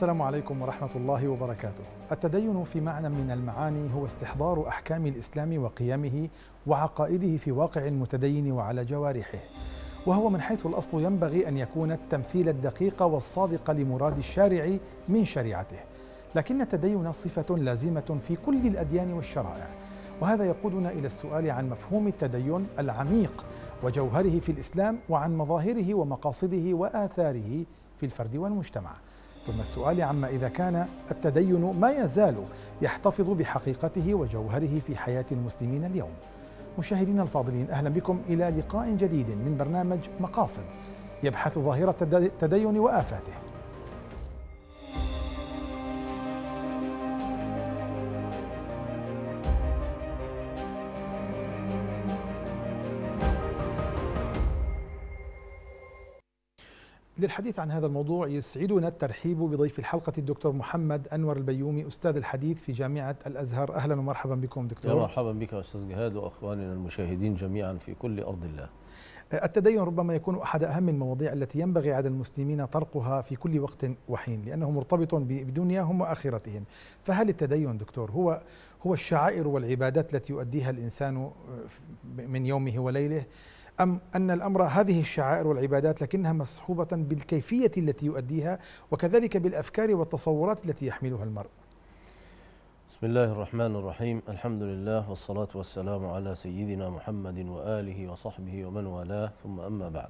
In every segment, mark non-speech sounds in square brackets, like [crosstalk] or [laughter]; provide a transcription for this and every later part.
السلام عليكم ورحمة الله وبركاته. التدين في معنى من المعاني هو استحضار أحكام الإسلام وقيمه وعقائده في واقع المتدين وعلى جوارحه. وهو من حيث الأصل ينبغي أن يكون التمثيل الدقيق والصادق لمراد الشارع من شريعته. لكن التدين صفة لازمة في كل الأديان والشرائع. وهذا يقودنا إلى السؤال عن مفهوم التدين العميق وجوهره في الإسلام وعن مظاهره ومقاصده وآثاره في الفرد والمجتمع. ثم السؤال عما إذا كان التدين ما يزال يحتفظ بحقيقته وجوهره في حياة المسلمين اليوم مشاهدينا الفاضلين أهلا بكم إلى لقاء جديد من برنامج مقاصد يبحث ظاهرة التدين وآفاته للحديث عن هذا الموضوع يسعدنا الترحيب بضيف الحلقة الدكتور محمد أنور البيومي أستاذ الحديث في جامعة الأزهر أهلا ومرحبا بكم دكتور مرحبا بك أستاذ جهاد وأخواننا المشاهدين جميعا في كل أرض الله أه، التدين ربما يكون أحد أهم المواضيع التي ينبغي على المسلمين طرقها في كل وقت وحين لأنه مرتبط بدنياهم وآخرتهم فهل التدين دكتور هو هو الشعائر والعبادات التي يؤديها الإنسان أه، من يومه وليله أم أن الأمر هذه الشعائر والعبادات لكنها مصحوبة بالكيفية التي يؤديها وكذلك بالأفكار والتصورات التي يحملها المرء بسم الله الرحمن الرحيم الحمد لله والصلاة والسلام على سيدنا محمد وآله وصحبه ومن والاه ثم أما بعد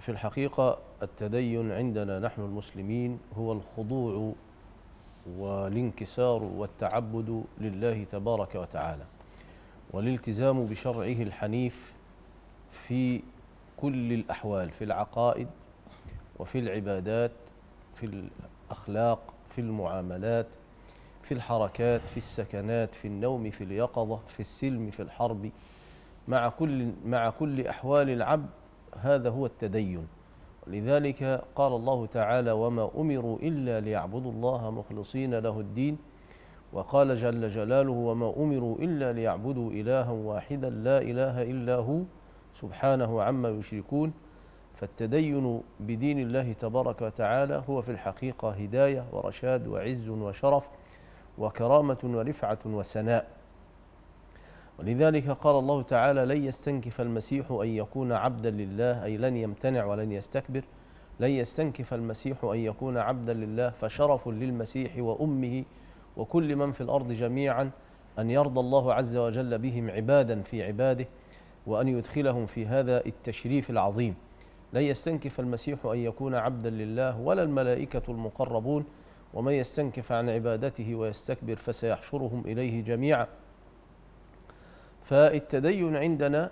في الحقيقة التدين عندنا نحن المسلمين هو الخضوع والانكسار والتعبد لله تبارك وتعالى والالتزام بشرعه الحنيف في كل الأحوال في العقائد وفي العبادات في الأخلاق في المعاملات في الحركات في السكنات في النوم في اليقظة في السلم في الحرب مع كل مع كل أحوال العبد هذا هو التدين لذلك قال الله تعالى وما أمروا إلا ليعبدوا الله مخلصين له الدين وقال جل جلاله وما أمروا إلا ليعبدوا إلها واحدا لا إله إلا هو سبحانه عما يشركون فالتدين بدين الله تبارك وتعالى هو في الحقيقة هداية ورشاد وعز وشرف وكرامة ورفعة وسناء ولذلك قال الله تعالى لن يستنكف المسيح أن يكون عبدا لله أي لن يمتنع ولن يستكبر لن يستنكف المسيح أن يكون عبدا لله فشرف للمسيح وأمه وكل من في الأرض جميعا أن يرضى الله عز وجل بهم عبادا في عباده وأن يدخلهم في هذا التشريف العظيم لن يستنكف المسيح أن يكون عبدا لله ولا الملائكة المقربون ومن يستنكف عن عبادته ويستكبر فسيحشرهم إليه جميعا فالتدين عندنا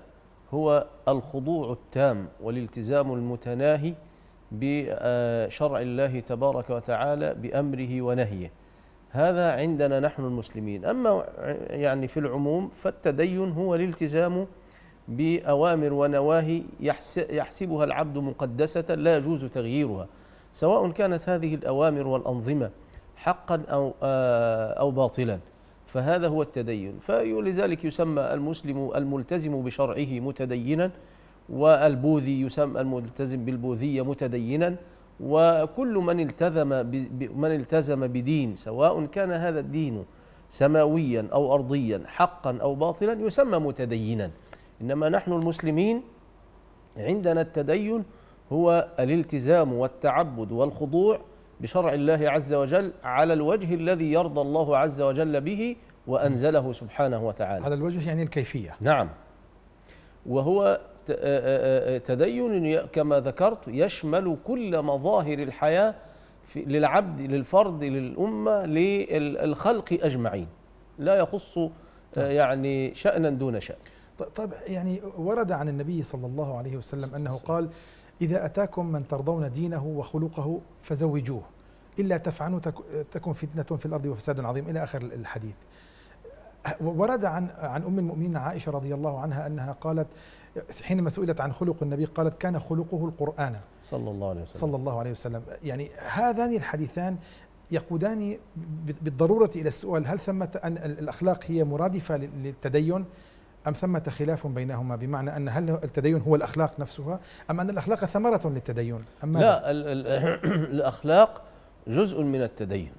هو الخضوع التام والالتزام المتناهي بشرع الله تبارك وتعالى بأمره ونهيه هذا عندنا نحن المسلمين أما يعني في العموم فالتدين هو الالتزام بأوامر ونواهي يحسبها العبد مقدسة لا يجوز تغييرها سواء كانت هذه الأوامر والأنظمة حقا أو, آه، أو باطلا فهذا هو التدين فلذلك يسمى المسلم الملتزم بشرعه متدينا والبوذي يسمى الملتزم بالبوذية متدينا وكل من التزم من التزم بدين سواء كان هذا الدين سماويا او ارضيا حقا او باطلا يسمى متدينا انما نحن المسلمين عندنا التدين هو الالتزام والتعبد والخضوع بشرع الله عز وجل على الوجه الذي يرضى الله عز وجل به وانزله سبحانه وتعالى على الوجه يعني الكيفيه نعم وهو آه، آه، آه، تدين كما ذكرت يشمل كل مظاهر الحياة للعبد للفرد للأمة للخلق أجمعين لا يخص طيب. يعني شأنا دون شأن طيب يعني ورد عن النبي صلى الله عليه وسلم أنه قال إذا أتاكم من ترضون دينه وخلقه فزوجوه إلا تفعلوا تكون فتنة في الأرض وفساد عظيم إلى آخر الحديث ورد عن عن أم المؤمنين عائشة رضي الله عنها أنها قالت حينما سئلت عن خلق النبي قالت كان خلقه القرآن صلى الله عليه وسلم صلى الله عليه وسلم يعني هذان الحديثان يقودان بالضرورة إلى السؤال هل ثمة أن الأخلاق هي مرادفة للتدين أم ثمة خلاف بينهما بمعنى أن هل التدين هو الأخلاق نفسها أم أن الأخلاق ثمرة للتدين أما لا [clears throat] الأخلاق جزء من التدين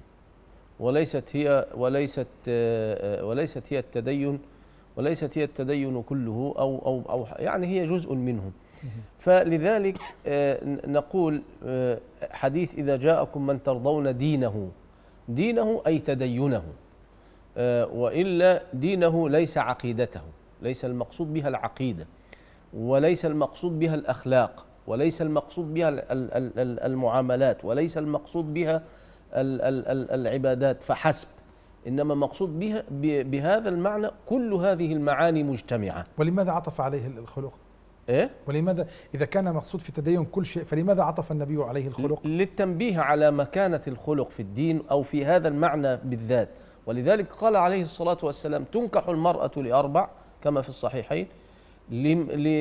وليست هي وليست آه، آه، وليست هي التدين وليست هي التدين كله أو, أو, أو يعني هي جزء منه فلذلك آه، نقول آه، حديث إذا جاءكم من ترضون دينه دينه أي تدينه آه، وإلا دينه ليس عقيدته ليس المقصود بها العقيدة وليس المقصود بها الأخلاق وليس المقصود بها المعاملات وليس المقصود بها العبادات فحسب إنما مقصود بها بهذا المعنى كل هذه المعاني مجتمعة ولماذا عطف عليه الخلق؟ إيه؟ ولماذا إذا كان مقصود في تدين كل شيء فلماذا عطف النبي عليه الخلق؟ للتنبيه على مكانة الخلق في الدين أو في هذا المعنى بالذات ولذلك قال عليه الصلاة والسلام تنكح المرأة لأربع كما في الصحيحين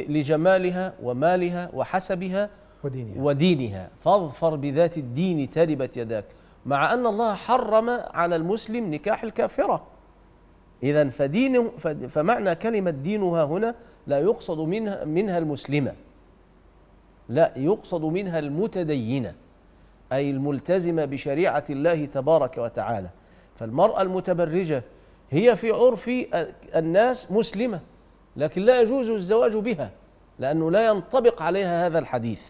لجمالها ومالها وحسبها ودينها, ودينها فاظفر بذات الدين تربت يداك مع أن الله حرم على المسلم نكاح الكافرة إذا فدين فمعنى كلمة دينها هنا لا يقصد منها منها المسلمة لا يقصد منها المتدينة أي الملتزمة بشريعة الله تبارك وتعالى فالمرأة المتبرجة هي في عرف الناس مسلمة لكن لا يجوز الزواج بها لأنه لا ينطبق عليها هذا الحديث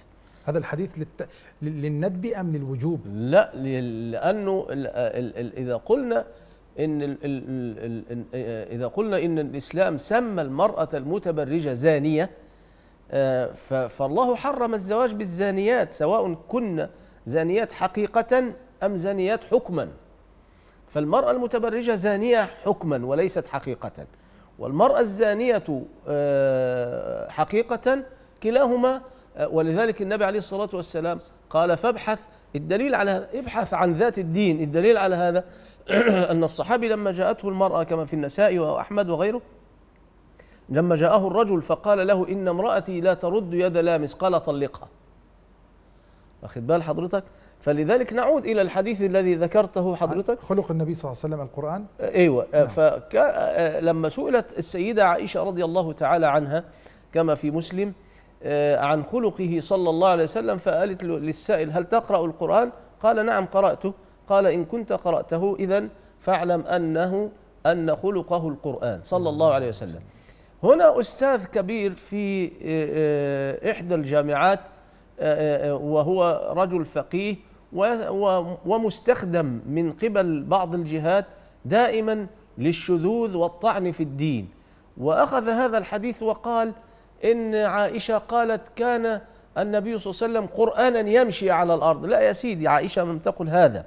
هذا الحديث للت... للندب أم للوجوب لا لأنه إذا قلنا إن الـ الـ الـ إذا قلنا إن الإسلام سمى المرأة المتبرجة زانية آه، فالله حرم الزواج بالزانيات سواء كن زانيات حقيقة أم زانيات حكما فالمرأة المتبرجة زانية حكما وليست حقيقة والمرأة الزانية آه، حقيقة كلاهما أه، ولذلك النبي عليه الصلاة والسلام قال فابحث الدليل على هذا ابحث عن ذات الدين الدليل على هذا [clears throat] أن الصحابي لما جاءته المرأة كما في النساء وأحمد وغيره لما جاءه الرجل فقال له إن امرأتي لا ترد يد لامس قال طلقها واخد بال حضرتك فلذلك نعود الى الحديث الذي ذكرته حضرتك خلق النبي صلى الله عليه وسلم القران ايوه أه، نعم. فلما أه، سئلت السيده عائشه رضي الله تعالى عنها كما في مسلم آه، عن خلقه صلى الله عليه وسلم فقالت للسائل هل تقرأ القرآن قال نعم قرأته قال إن كنت قرأته إذا فاعلم أنه أن خلقه القرآن صلى الله عليه وسلم هنا أستاذ كبير في آه، آه، إحدى الجامعات وهو رجل فقيه ومستخدم من قبل بعض الجهات دائما للشذوذ والطعن في الدين وأخذ هذا الحديث وقال إن عائشة قالت كان النبي صلى الله عليه وسلم قرآنا يمشي على الأرض لا يا سيدي عائشة لم تقل هذا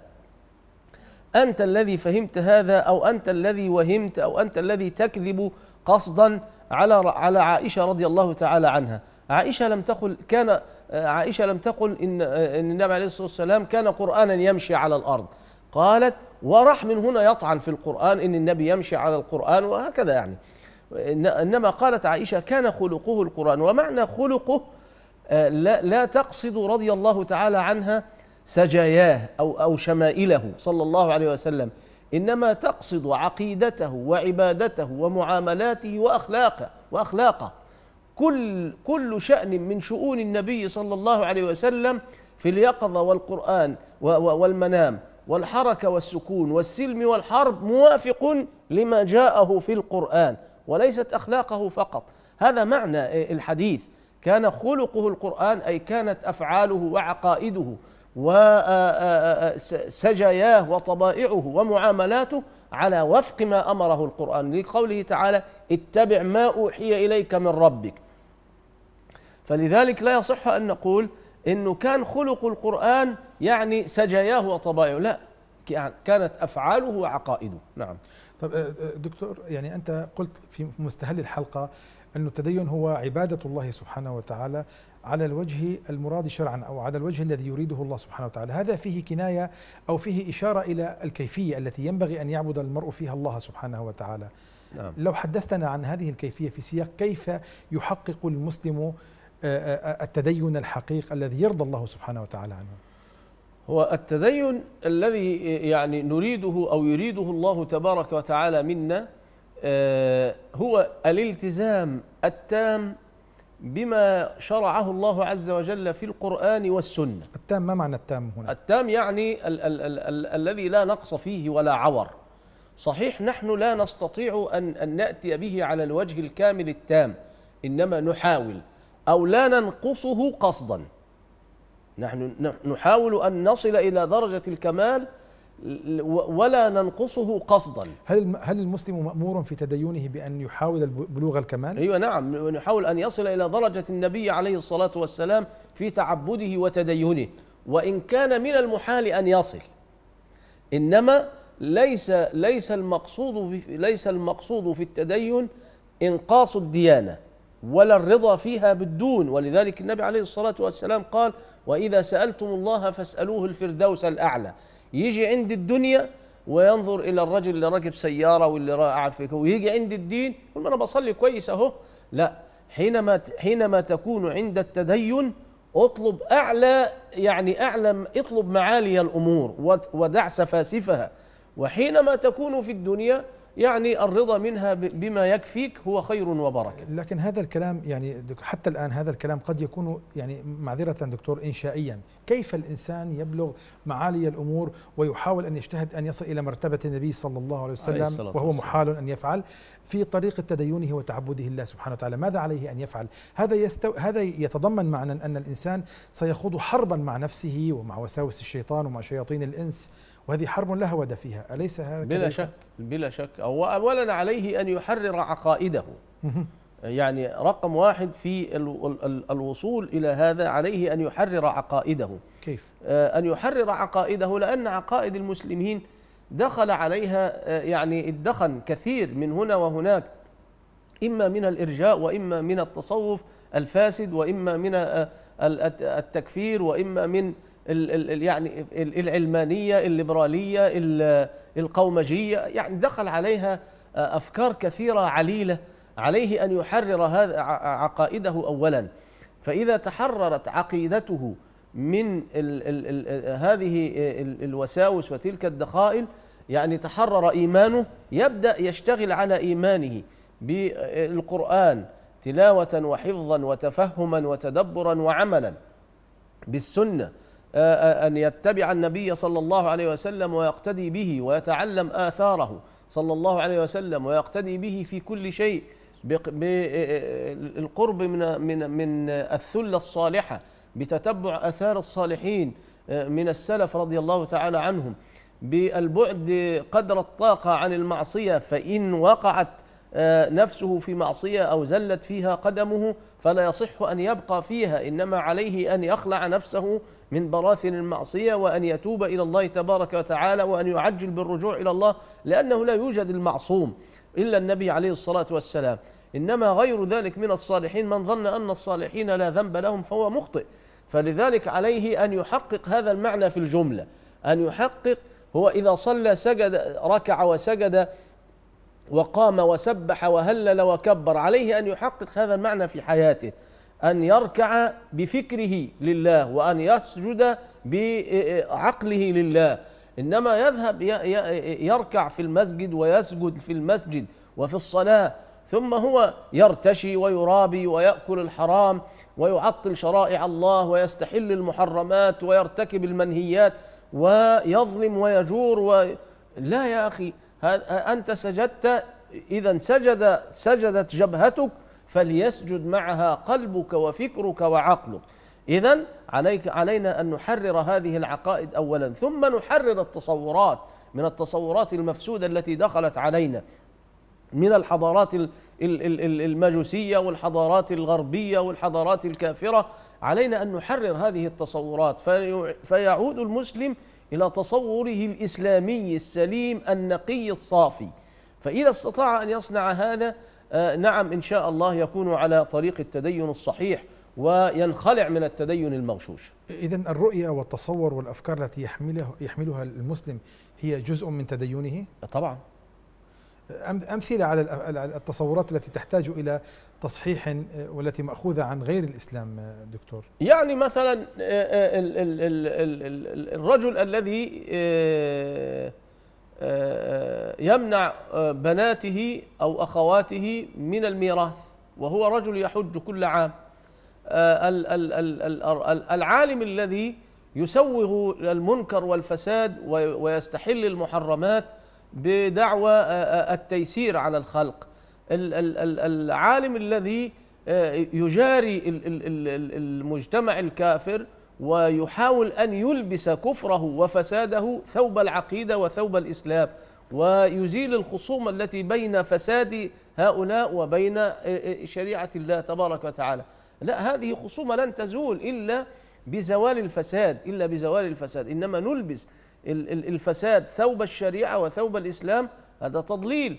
أنت الذي فهمت هذا أو أنت الذي وهمت أو أنت الذي تكذب قصدا على على عائشة رضي الله تعالى عنها عائشة لم تقل كان عائشة لم تقل إن إن النبي عليه الصلاة والسلام كان قرآنا يمشي على الأرض قالت وراح من هنا يطعن في القرآن إن النبي يمشي على القرآن وهكذا يعني إنما قالت عائشة كان خلقه القرآن ومعنى خلقه آه، لا, لا تقصد رضي الله تعالى عنها سجاياه أو, أو شمائله صلى الله عليه وسلم إنما تقصد عقيدته وعبادته ومعاملاته وأخلاقه وأخلاقه كل كل شأن من شؤون النبي صلى الله عليه وسلم في اليقظة والقرآن والمنام والحركة والسكون والسلم والحرب موافق لما جاءه في القرآن وليست اخلاقه فقط هذا معنى الحديث كان خلقه القران اي كانت افعاله وعقائده وسجاياه وطبائعه ومعاملاته على وفق ما امره القران لقوله تعالى اتبع ما اوحي اليك من ربك فلذلك لا يصح ان نقول انه كان خلق القران يعني سجاياه وطبائعه لا كانت افعاله وعقائده نعم طب آه، آه، دكتور يعني انت قلت في مستهل الحلقه أن التدين هو عبادة الله سبحانه وتعالى على الوجه المراد شرعا أو على الوجه الذي يريده الله سبحانه وتعالى هذا فيه كناية أو فيه إشارة إلى الكيفية التي ينبغي أن يعبد المرء فيها الله سبحانه وتعالى نعم. لو حدثتنا عن هذه الكيفية في سياق كيف يحقق المسلم آه، التدين الحقيقي الذي يرضى الله سبحانه وتعالى عنه هو التدين الذي يعني نريده أو يريده الله تبارك وتعالى منا آه، هو الالتزام التام بما شرعه الله عز وجل في القرآن والسنة التام ما معنى التام هنا؟ التام يعني ال ال ال ال الذي لا نقص فيه ولا عور صحيح نحن لا نستطيع أن, أن نأتي به على الوجه الكامل التام إنما نحاول أو لا ننقصه قصداً نحن نحاول أن نصل إلى درجة الكمال ولا ننقصه قصدا هل هل المسلم مأمور في تدينه بأن يحاول بلوغ الكمال؟ أيوة نعم نحاول أن يصل إلى درجة النبي عليه الصلاة والسلام في تعبده وتدينه وإن كان من المحال أن يصل إنما ليس ليس المقصود ليس المقصود في التدين إنقاص الديانة ولا الرضا فيها بالدون ولذلك النبي عليه الصلاة والسلام قال وإذا سألتم الله فاسألوه الفردوس الأعلى يجي عند الدنيا وينظر إلى الرجل اللي راكب سيارة واللي عارفك ويجي عند الدين يقول أنا بصلي كويس أهو لا حينما حينما تكون عند التدين اطلب أعلى يعني أعلى اطلب معالي الأمور ودع سفاسفها وحينما تكون في الدنيا يعني الرضا منها بما يكفيك هو خير وبركة لكن هذا الكلام يعني حتى الآن هذا الكلام قد يكون يعني معذرة دكتور إنشائيا كيف الإنسان يبلغ معالي الأمور ويحاول أن يجتهد أن يصل إلى مرتبة النبي صلى الله عليه وسلم عليه وهو محال أن يفعل في طريق تدينه وتعبده الله سبحانه وتعالى ماذا عليه أن يفعل هذا, يستو هذا يتضمن معنى أن الإنسان سيخوض حربا مع نفسه ومع وساوس الشيطان ومع شياطين الإنس وهذه حرب لا هود فيها أليس هذا بلا شك بلا شك هو أولا عليه أن يحرر عقائده يعني رقم واحد في الوصول إلى هذا عليه أن يحرر عقائده كيف؟ آه، أن يحرر عقائده لأن عقائد المسلمين دخل عليها آه، يعني ادخن كثير من هنا وهناك إما من الإرجاء وإما من التصوف الفاسد وإما من آه، التكفير وإما من يعني العلمانيه الليبراليه القومجيه يعني دخل عليها آه، افكار كثيره عليله عليه ان يحرر هذا عقائده اولا فاذا تحررت عقيدته من الـ الـ الـ هذه آه، الـ الوساوس وتلك الدخائل يعني تحرر ايمانه يبدا يشتغل على ايمانه بالقران تلاوه وحفظا وتفهما وتدبرا وعملا بالسنه أن يتبع النبي صلى الله عليه وسلم ويقتدي به ويتعلم آثاره صلى الله عليه وسلم ويقتدي به في كل شيء بالقرب من من من الثله الصالحه بتتبع اثار الصالحين من السلف رضي الله تعالى عنهم بالبعد قدر الطاقه عن المعصيه فان وقعت نفسه في معصيه او زلت فيها قدمه فلا يصح ان يبقى فيها انما عليه ان يخلع نفسه من براثن المعصية وأن يتوب إلى الله تبارك وتعالى وأن يعجل بالرجوع إلى الله لأنه لا يوجد المعصوم إلا النبي عليه الصلاة والسلام إنما غير ذلك من الصالحين من ظن أن الصالحين لا ذنب لهم فهو مخطئ فلذلك عليه أن يحقق هذا المعنى في الجملة أن يحقق هو إذا صلى سجد ركع وسجد وقام وسبح وهلل وكبر عليه أن يحقق هذا المعنى في حياته أن يركع بفكره لله وأن يسجد بعقله لله إنما يذهب يركع في المسجد ويسجد في المسجد وفي الصلاة ثم هو يرتشي ويرابي ويأكل الحرام ويعطل شرائع الله ويستحل المحرمات ويرتكب المنهيات ويظلم ويجور و... لا يا أخي أنت سجدت إذا سجد سجدت جبهتك فليسجد معها قلبك وفكرك وعقلك إذا عليك علينا أن نحرر هذه العقائد أولا ثم نحرر التصورات من التصورات المفسودة التي دخلت علينا من الحضارات المجوسية والحضارات الغربية والحضارات الكافرة علينا أن نحرر هذه التصورات فيعود المسلم إلى تصوره الإسلامي السليم النقي الصافي فإذا استطاع أن يصنع هذا آه، نعم إن شاء الله يكون على طريق التدين الصحيح وينخلع من التدين المغشوش إذا الرؤية والتصور والأفكار التي يحمله يحملها المسلم هي جزء من تدينه؟ طبعا أمثلة على التصورات التي تحتاج إلى تصحيح آه، والتي مأخوذة عن غير الإسلام آه، دكتور يعني مثلا الرجل الذي يمنع بناته أو أخواته من الميراث وهو رجل يحج كل عام العالم الذي يسوغ المنكر والفساد ويستحل المحرمات بدعوى التيسير على الخلق العالم الذي يجاري المجتمع الكافر ويحاول ان يلبس كفره وفساده ثوب العقيده وثوب الاسلام ويزيل الخصومه التي بين فساد هؤلاء وبين آه، آه، شريعه الله تبارك وتعالى لا هذه خصومه لن تزول الا بزوال الفساد الا بزوال الفساد انما نلبس الفساد ثوب الشريعه وثوب الاسلام هذا تضليل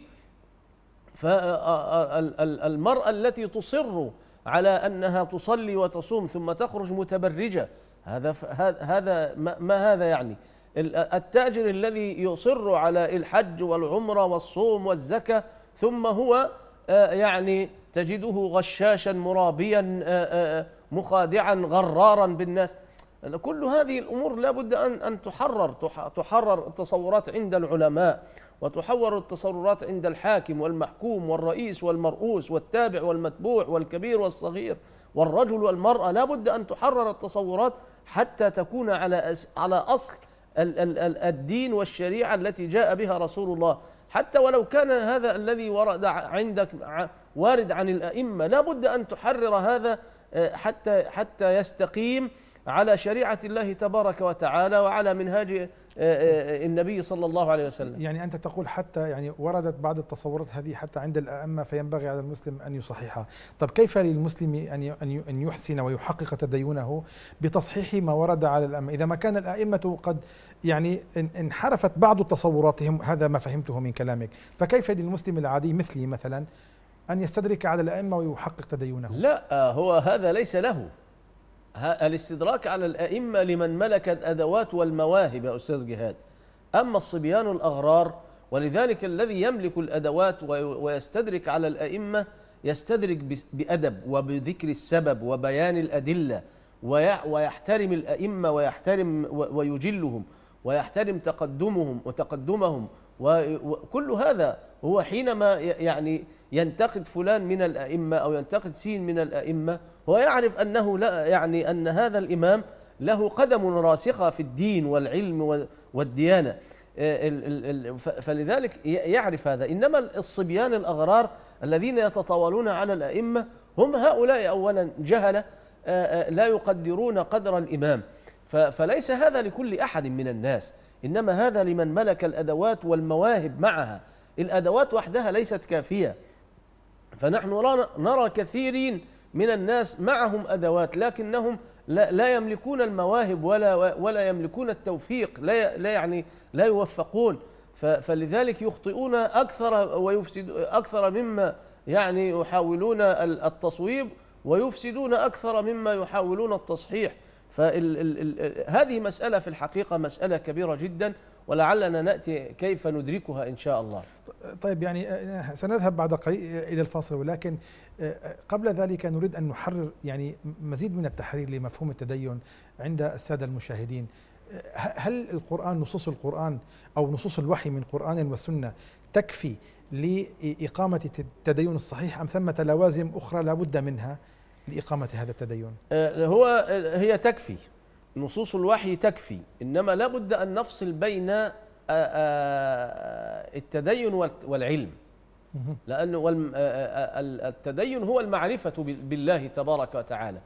فالمراه آه، التي تصر على انها تصلي وتصوم ثم تخرج متبرجه هذا هذا ما هذا يعني التاجر الذي يصر على الحج والعمره والصوم والزكاه ثم هو آه، يعني تجده غشاشا مرابيا آه، آه، مخادعا غرارا بالناس كل هذه الامور لابد ان ان تحرر تحرر التصورات عند العلماء وتحور التصرفات عند الحاكم والمحكوم والرئيس والمرؤوس والتابع والمتبوع والكبير والصغير والرجل والمرأة لا بد أن تحرر التصورات حتى تكون على على أصل الدين والشريعة التي جاء بها رسول الله حتى ولو كان هذا الذي ورد عندك وارد عن الأئمة لا بد أن تحرر هذا آه، حتى حتى يستقيم على شريعة الله تبارك وتعالى وعلى منهاج آه، آه، آه، النبي صلى الله عليه وسلم يعني أنت تقول حتى يعني وردت بعض التصورات هذه حتى عند الأئمة فينبغي على المسلم أن يصححها طب كيف للمسلم أن أن يحسن ويحقق تدينه بتصحيح ما ورد على الأئمة إذا ما كان الأئمة قد يعني انحرفت بعض تصوراتهم هذا ما فهمته من كلامك فكيف للمسلم العادي مثلي مثلا أن يستدرك على الأئمة ويحقق تدينه لا هو هذا ليس له الاستدراك على الأئمة لمن ملك الأدوات والمواهب يا أستاذ جهاد أما الصبيان الأغرار ولذلك الذي يملك الأدوات ويستدرك على الأئمة يستدرك بأدب وبذكر السبب وبيان الأدلة ويحترم الأئمة ويحترم ويجلهم ويحترم تقدمهم وتقدمهم وكل هذا هو حينما يعني ينتقد فلان من الأئمة أو ينتقد سين من الأئمة ويعرف أنه لا يعني أن هذا الإمام له قدم راسخة في الدين والعلم والديانة آه، فلذلك يعرف هذا إنما الصبيان الأغرار الذين يتطاولون على الأئمة هم هؤلاء أولا جهلة آه، آه، لا يقدرون قدر الإمام فليس هذا لكل أحد من الناس إنما هذا لمن ملك الأدوات والمواهب معها الأدوات وحدها ليست كافية فنحن نرى كثيرين من الناس معهم ادوات لكنهم لا, لا يملكون المواهب ولا ولا يملكون التوفيق لا لا يعني لا يوفقون فلذلك يخطئون اكثر ويفسد اكثر مما يعني يحاولون التصويب ويفسدون اكثر مما يحاولون التصحيح فهذه مساله في الحقيقه مساله كبيره جدا ولعلنا ناتي كيف ندركها ان شاء الله. طيب يعني آه، سنذهب بعد قليل الى الفاصل ولكن آه، قبل ذلك نريد ان نحرر يعني مزيد من التحرير لمفهوم التدين عند الساده المشاهدين. آه، هل القرآن نصوص القرآن أو نصوص الوحي من قرآن وسنة تكفي لإقامة التدين الصحيح أم ثمة لوازم أخرى لابد منها لإقامة هذا التدين هو هي تكفي نصوص الوحي تكفي إنما لابد أن نفصل بين آه، آه، التدين والعلم لأنه آه، التدين هو المعرفة بالله تبارك وتعالى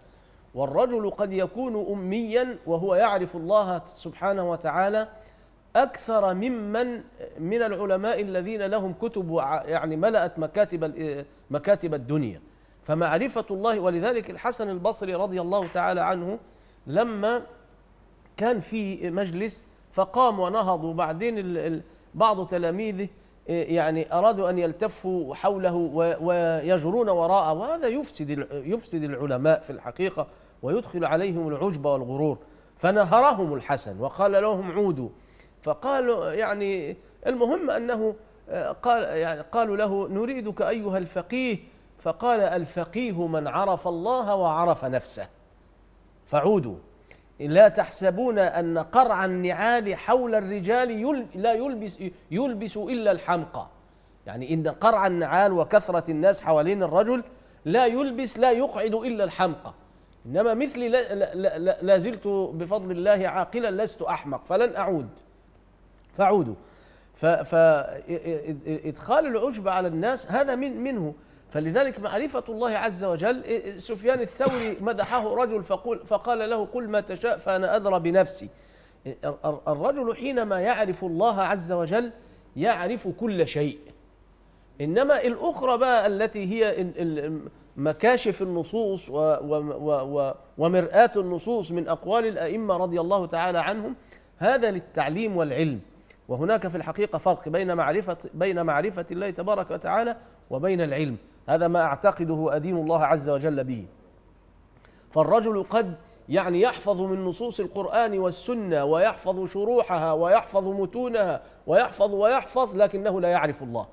والرجل قد يكون أميا وهو يعرف الله سبحانه وتعالى أكثر ممن من العلماء الذين لهم كتب يعني ملأت مكاتب مكاتب الدنيا فمعرفة الله ولذلك الحسن البصري رضي الله تعالى عنه لما كان في مجلس فقام ونهض وبعدين بعض تلاميذه إيه، يعني ارادوا ان يلتفوا حوله ويجرون وراءه وهذا يفسد يفسد العلماء في الحقيقه ويدخل عليهم العجب والغرور فنهرهم الحسن وقال لهم عودوا فقالوا يعني المهم انه آه، قال يعني قالوا له نريدك ايها الفقيه فقال الفقيه من عرف الله وعرف نفسه فعودوا لا تحسبون أن قرع النعال حول الرجال يل لا يلبس, يلبس إلا الحمقى يعني إن قرع النعال وكثرة الناس حوالين الرجل لا يلبس لا يقعد إلا الحمقى إنما مثلي لا, زلت بفضل الله عاقلا لست أحمق فلن أعود فعودوا فإدخال العجب على الناس هذا من منه فلذلك معرفة الله عز وجل سفيان الثوري مدحه رجل فقول فقال له قل ما تشاء فأنا أدرى بنفسي الرجل حينما يعرف الله عز وجل يعرف كل شيء إنما الأخرى بقى التي هي مكاشف النصوص ومرآة النصوص من أقوال الأئمة رضي الله تعالى عنهم هذا للتعليم والعلم وهناك في الحقيقة فرق بين معرفة بين معرفة الله تبارك وتعالى وبين العلم هذا ما أعتقده أدين الله عز وجل به فالرجل قد يعني يحفظ من نصوص القرآن والسنة ويحفظ شروحها ويحفظ متونها ويحفظ ويحفظ لكنه لا يعرف الله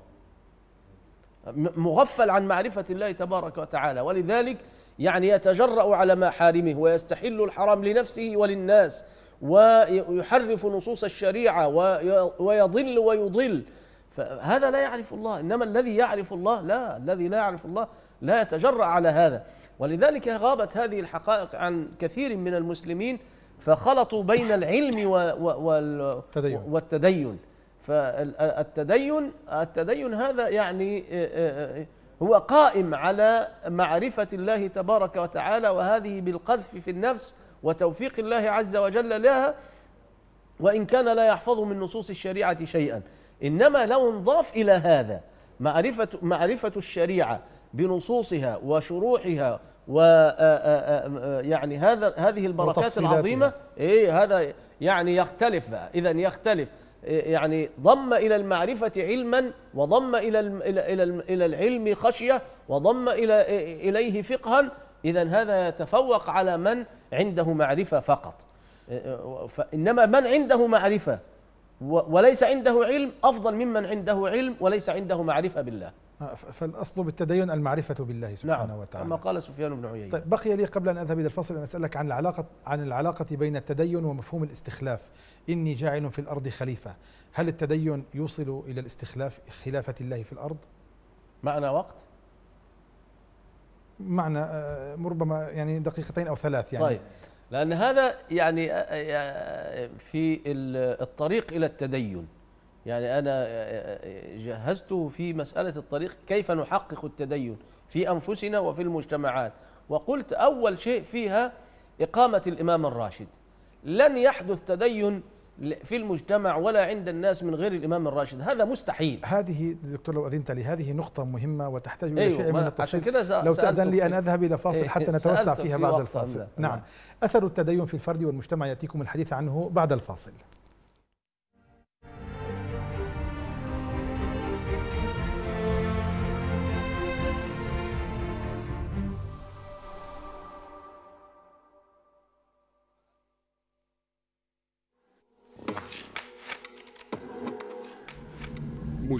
مغفل عن معرفة الله تبارك وتعالى ولذلك يعني يتجرأ على محارمه ويستحل الحرام لنفسه وللناس ويحرف نصوص الشريعة ويضل ويضل فهذا لا يعرف الله إنما الذي يعرف الله لا الذي لا يعرف الله لا يتجرأ على هذا ولذلك غابت هذه الحقائق عن كثير من المسلمين فخلطوا بين العلم والتدين, والتدين فالتدين التدين هذا يعني آه، آه، آه، هو قائم على معرفة الله تبارك وتعالى وهذه بالقذف في النفس وتوفيق الله عز وجل لها وإن كان لا يحفظ من نصوص الشريعة شيئا إنما لو انضاف إلى هذا معرفة, معرفة الشريعة بنصوصها وشروحها و آه، آه، آه، يعني هذا هذه البركات العظيمة إيه هذا يعني يختلف إذا يختلف إيه، يعني ضم الى المعرفه علما وضم الى الى الى العلم خشيه وضم الى إيه، اليه فقها اذا هذا يتفوق على من عنده معرفه فقط إيه، انما من عنده معرفه وليس عنده علم أفضل ممن عنده علم وليس عنده معرفة بالله آه، فالأصل بالتدين المعرفة بالله نعم، سبحانه نعم. وتعالى كما قال سفيان بن عيينة طيب بقي لي قبل أن أذهب إلى الفصل أن أسألك عن العلاقة عن العلاقة بين التدين ومفهوم الاستخلاف إني جاعل في الأرض خليفة هل التدين يوصل إلى الاستخلاف خلافة الله في الأرض؟ معنى وقت؟ معنى آه، ربما يعني دقيقتين أو ثلاث يعني طيب لأن هذا يعني في الطريق إلى التدين يعني أنا جهزته في مسألة الطريق كيف نحقق التدين في أنفسنا وفي المجتمعات وقلت أول شيء فيها إقامة الإمام الراشد لن يحدث تدين في المجتمع ولا عند الناس من غير الامام الراشد هذا مستحيل هذه دكتور لو اذنت لي هذه نقطه مهمه وتحتاج الى أيوة، شيء من التفصيل لو تاذن لي ان اذهب الى فاصل إيه، حتى إيه، نتوسع فيها في بعد الفاصل نعم. نعم اثر التدين في الفرد والمجتمع ياتيكم الحديث عنه بعد الفاصل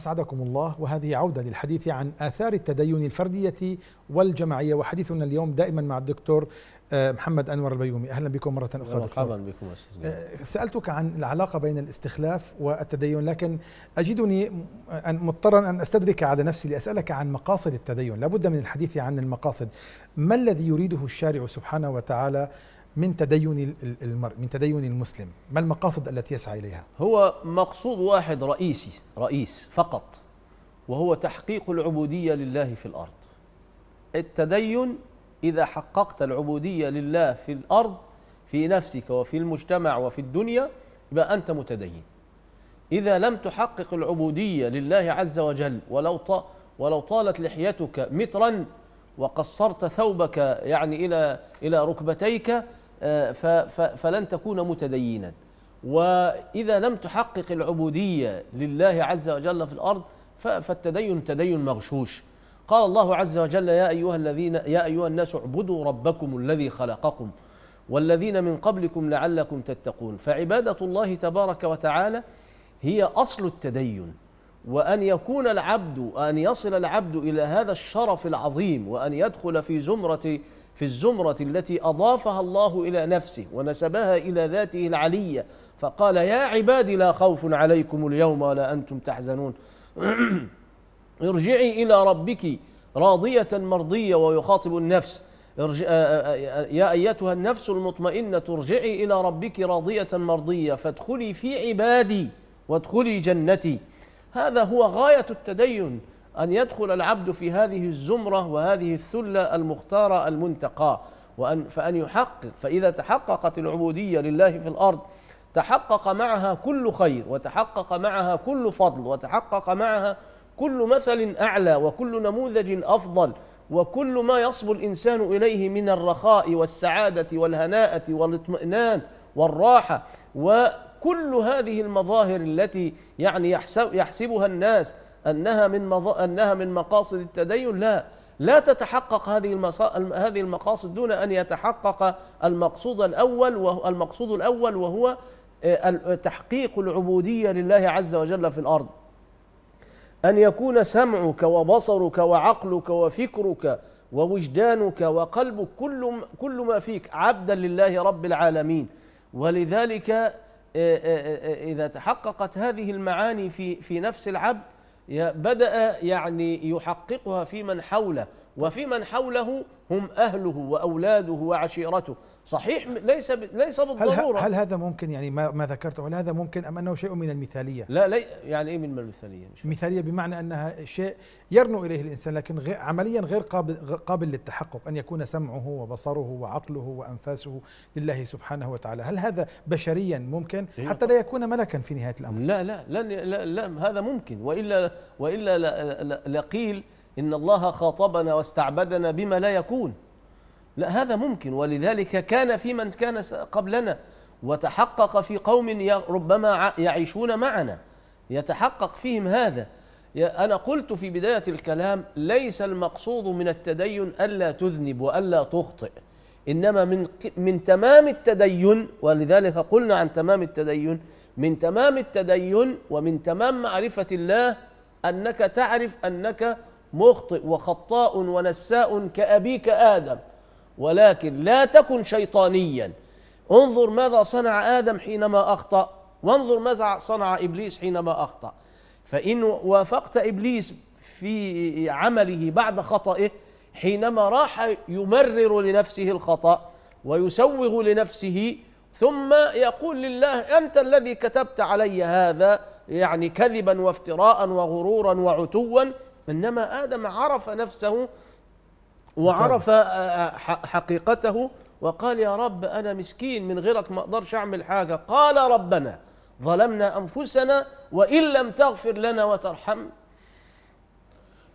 أسعدكم الله وهذه عودة للحديث عن آثار التدين الفردية والجماعية وحديثنا اليوم دائما مع الدكتور آه، محمد أنور البيومي أهلا بكم مرة أخرى مرحبا بكم آه، سألتك عن العلاقة بين الاستخلاف والتدين لكن أجدني أن مضطرا أن أستدرك على نفسي لأسألك عن مقاصد التدين لابد من الحديث عن المقاصد ما الذي يريده الشارع سبحانه وتعالى من تدين المرء من تدين المسلم ما المقاصد التي يسعى إليها هو مقصود واحد رئيسي رئيس فقط وهو تحقيق العبودية لله في الأرض التدين إذا حققت العبودية لله في الأرض في نفسك وفي المجتمع وفي الدنيا يبقى أنت متدين إذا لم تحقق العبودية لله عز وجل ولو ولو طالت لحيتك مترا وقصرت ثوبك يعني إلى إلى ركبتيك آه، فلن تكون متدينا وإذا لم تحقق العبودية لله عز وجل في الأرض فالتدين تدين مغشوش قال الله عز وجل يا أيها الذين يا أيها الناس اعبدوا ربكم الذي خلقكم والذين من قبلكم لعلكم تتقون فعبادة الله تبارك وتعالى هي أصل التدين وأن يكون العبد أن يصل العبد إلى هذا الشرف العظيم وأن يدخل في زمرة في الزمرة التي أضافها الله إلى نفسه ونسبها إلى ذاته العلية فقال يا عبادي لا خوف عليكم اليوم ولا أنتم تحزنون [clears throat] ارجعي إلى ربك راضية مرضية ويخاطب النفس يا أيتها النفس المطمئنة ارجعي إلى ربك راضية مرضية فادخلي في عبادي وادخلي جنتي هذا هو غاية التدين أن يدخل العبد في هذه الزمرة وهذه الثلة المختارة المنتقاة وأن فأن يحقق فإذا تحققت العبودية لله في الأرض تحقق معها كل خير وتحقق معها كل فضل وتحقق معها كل مثل أعلى وكل نموذج أفضل وكل ما يصبو الإنسان إليه من الرخاء والسعادة والهناءة والاطمئنان والراحة وكل هذه المظاهر التي يعني يحسب يحسبها الناس أنها من مض... أنها من مقاصد التدين لا لا تتحقق هذه المص... هذه المقاصد دون أن يتحقق المقصود الأول وهو المقصود الأول وهو آه، تحقيق العبودية لله عز وجل في الأرض أن يكون سمعك وبصرك وعقلك وفكرك ووجدانك وقلبك كل كل ما فيك عبدا لله رب العالمين ولذلك آه، آه، إذا تحققت هذه المعاني في في نفس العبد بدأ يعني يحققها في من حوله وفي من حوله هم أهله وأولاده وعشيرته صحيح ليس ليس بالضرورة هل, هل هذا ممكن يعني ما, ما ذكرته هل هذا ممكن أم أنه شيء من المثالية لا لي يعني إيه من المثالية مش مثالية بمعنى أنها شيء يرنو إليه الإنسان لكن عمليا غير قابل, قابل للتحقق أن يكون سمعه وبصره وعقله وأنفاسه لله سبحانه وتعالى هل هذا بشريا ممكن إيه. حتى لا يكون ملكا في نهاية الأمر لا لا, لا, لا, لا هذا ممكن وإلا, وإلا لقيل إن الله خاطبنا واستعبدنا بما لا يكون لا هذا ممكن ولذلك كان في من كان قبلنا وتحقق في قوم ربما يعيشون معنا يتحقق فيهم هذا أنا قلت في بداية الكلام ليس المقصود من التدين ألا تذنب وألا تخطئ إنما من من تمام التدين ولذلك قلنا عن تمام التدين من تمام التدين ومن تمام معرفة الله أنك تعرف أنك مخطئ وخطاء ونساء كأبيك آدم ولكن لا تكن شيطانيا انظر ماذا صنع آدم حينما أخطأ وانظر ماذا صنع إبليس حينما أخطأ فإن وافقت إبليس في عمله بعد خطئه حينما راح يمرر لنفسه الخطأ ويسوغ لنفسه ثم يقول لله أنت الذي كتبت علي هذا يعني كذبا وافتراء وغرورا وعتوا إنما آدم عرف نفسه وعرف نعم. آه، آه، حقيقته وقال يا رب أنا مسكين من غيرك ما أقدرش أعمل حاجة قال ربنا ظلمنا أنفسنا وإن لم تغفر لنا وترحم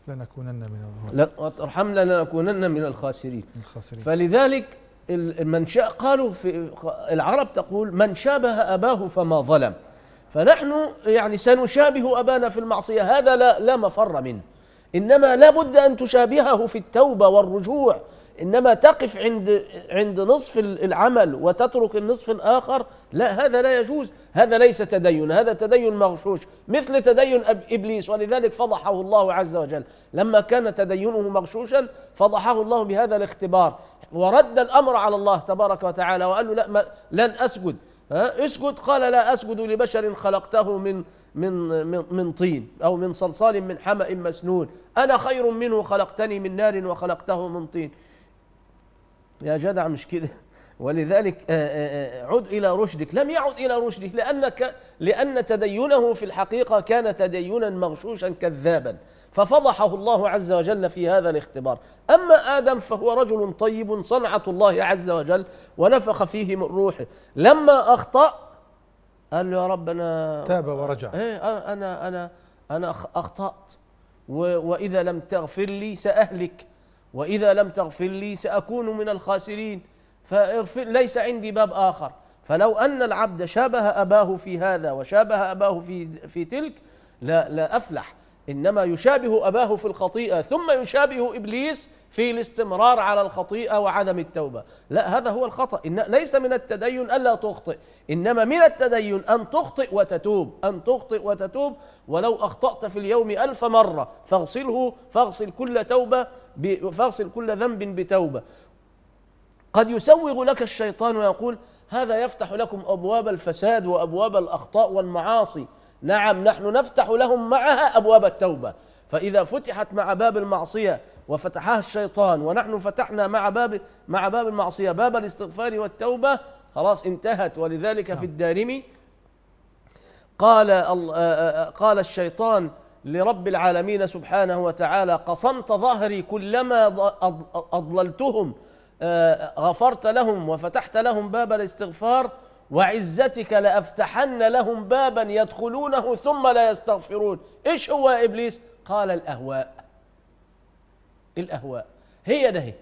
لنكونن من لا وترحمنا لنكونن من الخاسرين, الخاسرين فلذلك من شاء قالوا في العرب تقول من شابه أباه فما ظلم فنحن يعني سنشابه أبانا في المعصية هذا لا, لا مفر منه إنما لا بد أن تشابهه في التوبة والرجوع إنما تقف عند عند نصف العمل وتترك النصف الآخر لا هذا لا يجوز هذا ليس تدين هذا تدين مغشوش مثل تدين إبليس ولذلك فضحه الله عز وجل لما كان تدينه مغشوشا فضحه الله بهذا الاختبار ورد الأمر على الله تبارك وتعالى وقال له لا لن أسجد ها اسجد قال لا أسجد لبشر خلقته من من, من, طين أو من صلصال من حمأ مسنون أنا خير منه خلقتني من نار وخلقته من طين يا جدع مش كده ولذلك آه، آه، آه، عد إلى رشدك لم يعد إلى رشده لأنك لأن تدينه في الحقيقة كان تدينا مغشوشا كذابا ففضحه الله عز وجل في هذا الاختبار أما آدم فهو رجل طيب صنعة الله عز وجل ونفخ فيه من روحه لما أخطأ قال له يا رب انا تاب ورجع ايه انا انا انا اخطات واذا لم تغفر لي ساهلك واذا لم تغفر لي ساكون من الخاسرين فاغفر ليس عندي باب اخر فلو ان العبد شابه اباه في هذا وشابه اباه في في تلك لا لا افلح انما يشابه اباه في الخطيئه ثم يشابه ابليس في الاستمرار على الخطيئه وعدم التوبه لا هذا هو الخطا إن ليس من التدين الا تخطئ انما من التدين ان تخطئ وتتوب ان تخطئ وتتوب ولو اخطات في اليوم الف مره فاغسله فاغسل كل توبه فاغسل كل ذنب بتوبه قد يسوغ لك الشيطان ويقول هذا يفتح لكم ابواب الفساد وابواب الاخطاء والمعاصي نعم نحن نفتح لهم معها أبواب التوبة فإذا فتحت مع باب المعصية وفتحها الشيطان ونحن فتحنا مع باب مع باب المعصية باب الاستغفار والتوبة خلاص انتهت ولذلك في الدارمي قال آه، آه، آه، قال الشيطان لرب العالمين سبحانه وتعالى قصمت ظهري كلما أضللتهم غفرت لهم وفتحت لهم باب الاستغفار وعزتك لأفتحن لهم بابا يدخلونه ثم لا يستغفرون إيش هو إبليس قال الأهواء الأهواء هي ده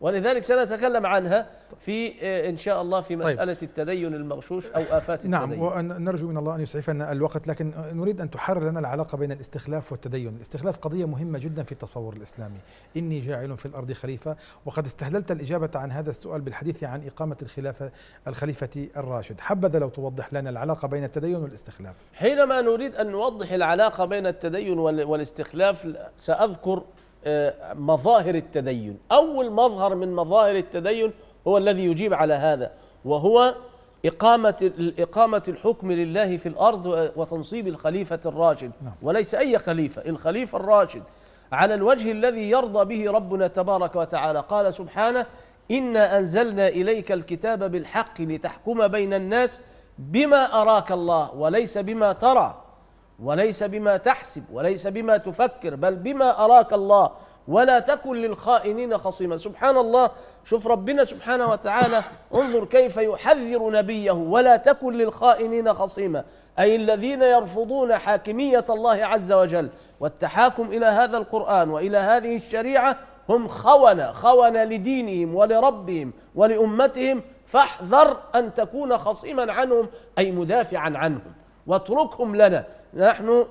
ولذلك سنتكلم عنها في آه، ان شاء الله في مساله طيب. التدين المغشوش او افات نعم، التدين نعم ونرجو من الله ان يسعفنا الوقت لكن نريد ان تحرر لنا العلاقه بين الاستخلاف والتدين، الاستخلاف قضيه مهمه جدا في التصور الاسلامي، اني جاعل في الارض خليفه وقد استهللت الاجابه عن هذا السؤال بالحديث عن اقامه الخلافه الخليفه الراشد، حبذا لو توضح لنا العلاقه بين التدين والاستخلاف. حينما نريد ان نوضح العلاقه بين التدين والاستخلاف ساذكر آه، مظاهر التدين اول مظهر من مظاهر التدين هو الذي يجيب على هذا وهو إقامة إقامة الحكم لله في الأرض وتنصيب الخليفة الراشد نعم. وليس أي خليفة الخليفة الراشد على الوجه الذي يرضى به ربنا تبارك وتعالى قال سبحانه إنا أنزلنا إليك الكتاب بالحق لتحكم بين الناس بما أراك الله وليس بما ترى وليس بما تحسب وليس بما تفكر بل بما أراك الله ولا تكن للخائنين خصيما سبحان الله شوف ربنا سبحانه وتعالى انظر كيف يحذر نبيه ولا تكن للخائنين خصيما أي الذين يرفضون حاكمية الله عز وجل والتحاكم إلى هذا القرآن وإلى هذه الشريعة هم خونة خونة لدينهم ولربهم ولأمتهم فاحذر أن تكون خصيما عنهم أي مدافعا عنهم واتركهم لنا نحن آه،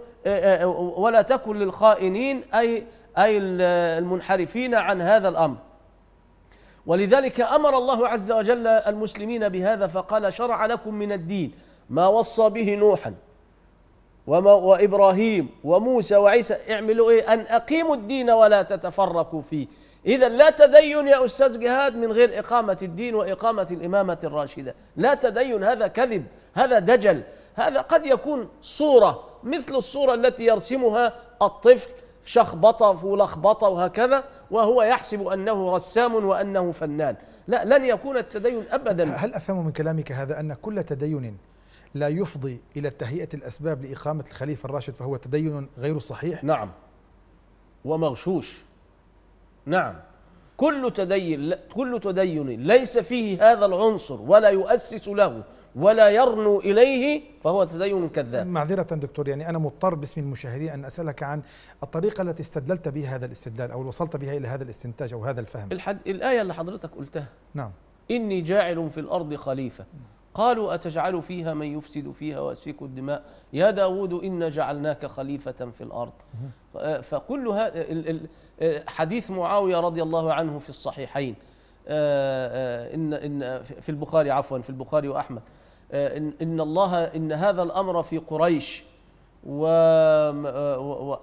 آه، آه، ولا تكن للخائنين أي أي المنحرفين عن هذا الأمر ولذلك أمر الله عز وجل المسلمين بهذا فقال شرع لكم من الدين ما وصى به نوحا وما وإبراهيم وموسى وعيسى اعملوا إيه أن أقيموا الدين ولا تتفرقوا فيه إذا لا تدين يا أستاذ جهاد من غير إقامة الدين وإقامة الإمامة الراشدة لا تدين هذا كذب هذا دجل هذا قد يكون صورة مثل الصورة التي يرسمها الطفل شخبطة ولخبطة وهكذا وهو يحسب أنه رسام وأنه فنان لا لن يكون التدين أبدا هل أفهم من كلامك هذا أن كل تدين لا يفضي إلى تهيئة الأسباب لإقامة الخليفة الراشد فهو تدين غير صحيح نعم ومغشوش نعم كل تدين كل تدين ليس فيه هذا العنصر ولا يؤسس له ولا يرنو إليه فهو تدين كذاب معذرة دكتور يعني أنا مضطر باسم المشاهدين أن أسألك عن الطريقة التي استدللت بها هذا الاستدلال أو وصلت بها إلى هذا الاستنتاج أو هذا الفهم الحد... الآية اللي حضرتك قلتها نعم إني جاعل في الأرض خليفة قالوا أتجعل فيها من يفسد فيها ويسفك الدماء يا داود إنا جعلناك خليفة في الأرض فكل هذا حديث معاوية رضي الله عنه في الصحيحين آه، آه، إن إن في البخاري عفوا في البخاري وأحمد آه، إن الله إن هذا الأمر في قريش و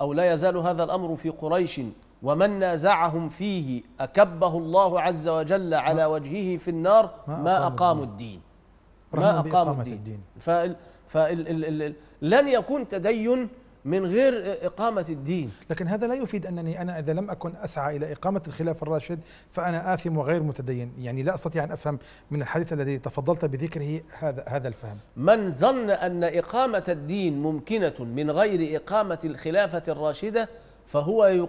أو لا يزال هذا الأمر في قريش ومن نازعهم فيه أكبه الله عز وجل على وجهه في النار ما أقاموا الدين ما أقاموا الدين, الدين. فلن يكون تدين من غير إقامة الدين لكن هذا لا يفيد أنني أنا إذا لم أكن أسعى إلى إقامة الخلاف الراشد فأنا آثم وغير متدين يعني لا أستطيع أن أفهم من الحديث الذي تفضلت بذكره هذا هذا الفهم من ظن أن إقامة الدين ممكنة من غير إقامة الخلافة الراشدة فهو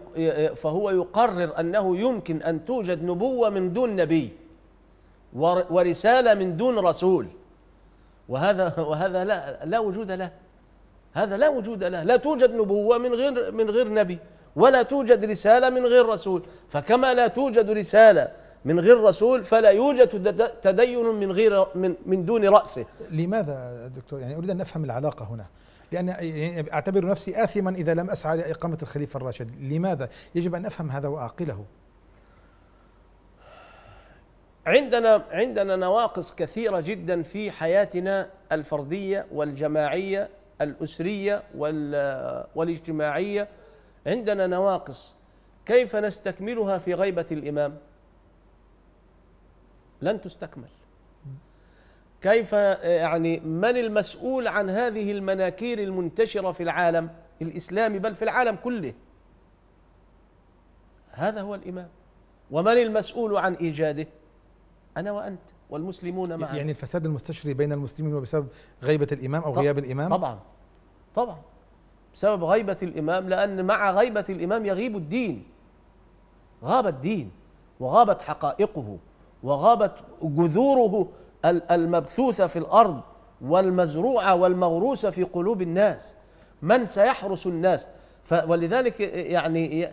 فهو يقرر أنه يمكن أن توجد نبوة من دون نبي ورسالة من دون رسول وهذا وهذا لا لا وجود له هذا لا وجود له لا توجد نبوة من غير من غير نبي ولا توجد رسالة من غير رسول فكما لا توجد رسالة من غير رسول فلا يوجد تدين من غير من من دون رأسه لماذا دكتور يعني أريد أن أفهم العلاقة هنا لأن أعتبر نفسي آثما إذا لم أسعى لإقامة الخليفة الراشد لماذا يجب أن أفهم هذا وأعقله عندنا عندنا نواقص كثيرة جدا في حياتنا الفردية والجماعية الأسرية والاجتماعية عندنا نواقص كيف نستكملها في غيبة الإمام لن تستكمل كيف يعني من المسؤول عن هذه المناكير المنتشرة في العالم الإسلامي بل في العالم كله هذا هو الإمام ومن المسؤول عن إيجاده أنا وأنت والمسلمون معا يعني الفساد المستشري بين المسلمين وبسبب غيبة الإمام أو غياب الإمام طبعا طبعا بسبب غيبة الإمام لأن مع غيبة الإمام يغيب الدين غاب الدين وغابت حقائقه وغابت جذوره المبثوثة في الأرض والمزروعة والمغروسة في قلوب الناس من سيحرس الناس ولذلك يعني